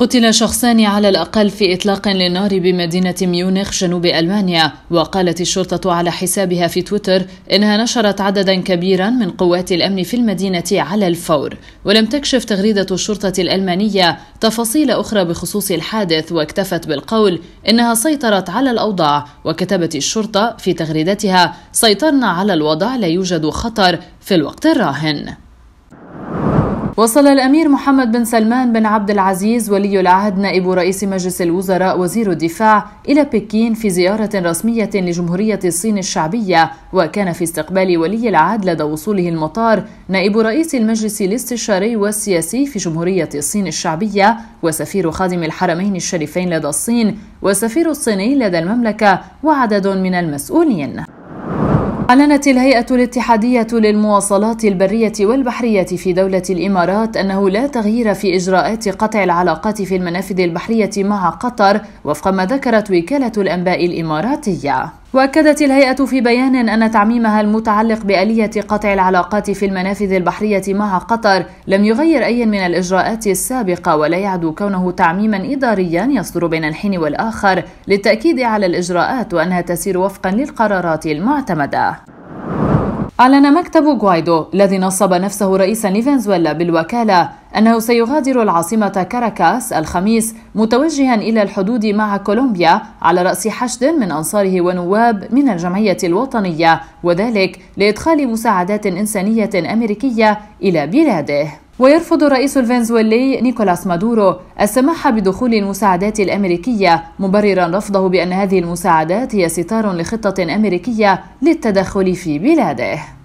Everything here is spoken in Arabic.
قتل شخصان على الأقل في إطلاق للنار بمدينة ميونخ جنوب ألمانيا وقالت الشرطة على حسابها في تويتر إنها نشرت عددا كبيرا من قوات الأمن في المدينة على الفور ولم تكشف تغريدة الشرطة الألمانية تفاصيل أخرى بخصوص الحادث واكتفت بالقول إنها سيطرت على الأوضاع وكتبت الشرطة في تغريدتها سيطرنا على الوضع لا يوجد خطر في الوقت الراهن وصل الأمير محمد بن سلمان بن عبد العزيز ولي العهد نائب رئيس مجلس الوزراء وزير الدفاع إلى بكين في زيارة رسمية لجمهورية الصين الشعبية وكان في استقبال ولي العهد لدى وصوله المطار نائب رئيس المجلس الاستشاري والسياسي في جمهورية الصين الشعبية وسفير خادم الحرمين الشريفين لدى الصين وسفير الصيني لدى المملكة وعدد من المسؤولين أعلنت الهيئة الاتحادية للمواصلات البرية والبحرية في دولة الإمارات أنه لا تغيير في إجراءات قطع العلاقات في المنافذ البحرية مع قطر وفق ما ذكرت وكالة الأنباء الإماراتية واكدت الهيئه في بيان ان تعميمها المتعلق باليه قطع العلاقات في المنافذ البحريه مع قطر لم يغير اي من الاجراءات السابقه ولا يعدو كونه تعميما اداريا يصدر بين الحين والاخر للتاكيد على الاجراءات وانها تسير وفقا للقرارات المعتمده أعلن مكتب غوايدو الذي نصب نفسه رئيسا لفنزويلا بالوكالة أنه سيغادر العاصمة كاراكاس الخميس متوجها إلى الحدود مع كولومبيا على رأس حشد من أنصاره ونواب من الجمعية الوطنية وذلك لإدخال مساعدات إنسانية أمريكية إلى بلاده ويرفض الرئيس الفنزويلي نيكولاس مادورو السماح بدخول المساعدات الامريكيه مبررا رفضه بان هذه المساعدات هي ستار لخطه امريكيه للتدخل في بلاده